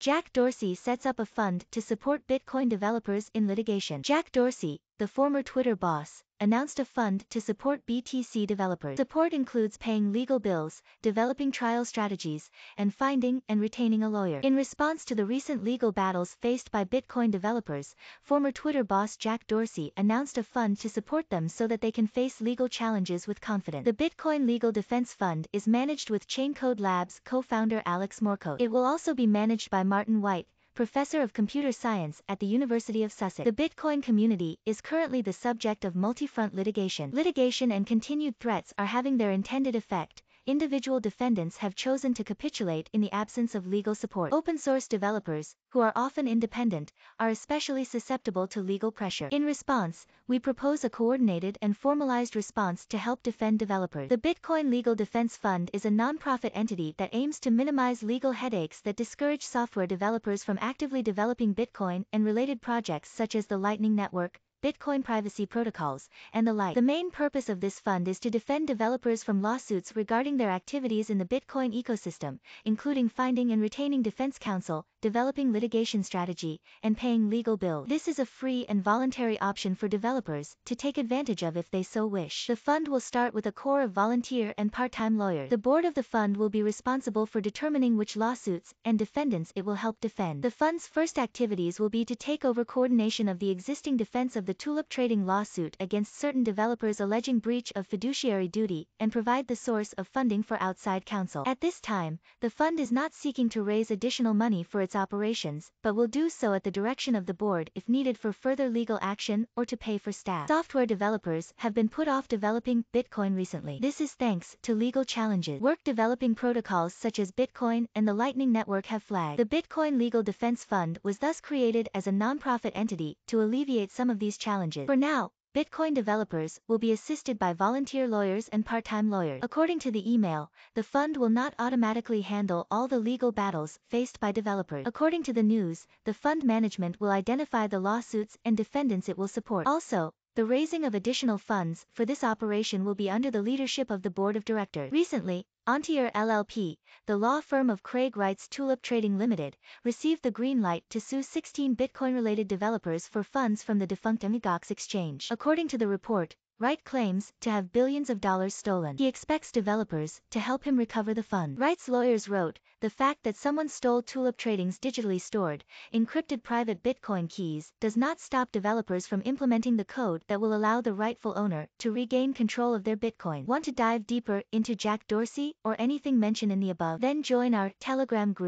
Jack Dorsey sets up a fund to support Bitcoin developers in litigation. Jack Dorsey, the former Twitter boss, announced a fund to support BTC developers. Support includes paying legal bills, developing trial strategies, and finding and retaining a lawyer. In response to the recent legal battles faced by Bitcoin developers, former Twitter boss Jack Dorsey announced a fund to support them so that they can face legal challenges with confidence. The Bitcoin Legal Defense Fund is managed with Chaincode Labs co-founder Alex Morco. It will also be managed by Martin White, professor of computer science at the University of Sussex. The Bitcoin community is currently the subject of multi-front litigation. Litigation and continued threats are having their intended effect, individual defendants have chosen to capitulate in the absence of legal support. Open source developers, who are often independent, are especially susceptible to legal pressure. In response, we propose a coordinated and formalized response to help defend developers. The Bitcoin Legal Defense Fund is a nonprofit entity that aims to minimize legal headaches that discourage software developers from actively developing Bitcoin and related projects such as the Lightning Network, Bitcoin privacy protocols, and the like. The main purpose of this fund is to defend developers from lawsuits regarding their activities in the Bitcoin ecosystem, including finding and retaining defense counsel, developing litigation strategy, and paying legal bill. This is a free and voluntary option for developers to take advantage of if they so wish. The fund will start with a core of volunteer and part-time lawyers. The board of the fund will be responsible for determining which lawsuits and defendants it will help defend. The fund's first activities will be to take over coordination of the existing defense of the tulip trading lawsuit against certain developers alleging breach of fiduciary duty and provide the source of funding for outside counsel. At this time, the fund is not seeking to raise additional money for its operations, but will do so at the direction of the board if needed for further legal action or to pay for staff. Software developers have been put off developing Bitcoin recently. This is thanks to legal challenges. Work developing protocols such as Bitcoin and the Lightning Network have flagged. The Bitcoin Legal Defense Fund was thus created as a nonprofit entity to alleviate some of these challenges. For now, Bitcoin developers will be assisted by volunteer lawyers and part-time lawyers. According to the email, the fund will not automatically handle all the legal battles faced by developers. According to the news, the fund management will identify the lawsuits and defendants it will support. Also, the raising of additional funds for this operation will be under the leadership of the board of directors. Recently, Ontier LLP, the law firm of Craig Wright's Tulip Trading Limited, received the green light to sue 16 Bitcoin-related developers for funds from the defunct Amigox exchange. According to the report, Wright claims to have billions of dollars stolen. He expects developers to help him recover the fund. Wright's lawyers wrote, the fact that someone stole Tulip Trading's digitally stored, encrypted private Bitcoin keys does not stop developers from implementing the code that will allow the rightful owner to regain control of their Bitcoin. Want to dive deeper into Jack Dorsey or anything mentioned in the above? Then join our Telegram group.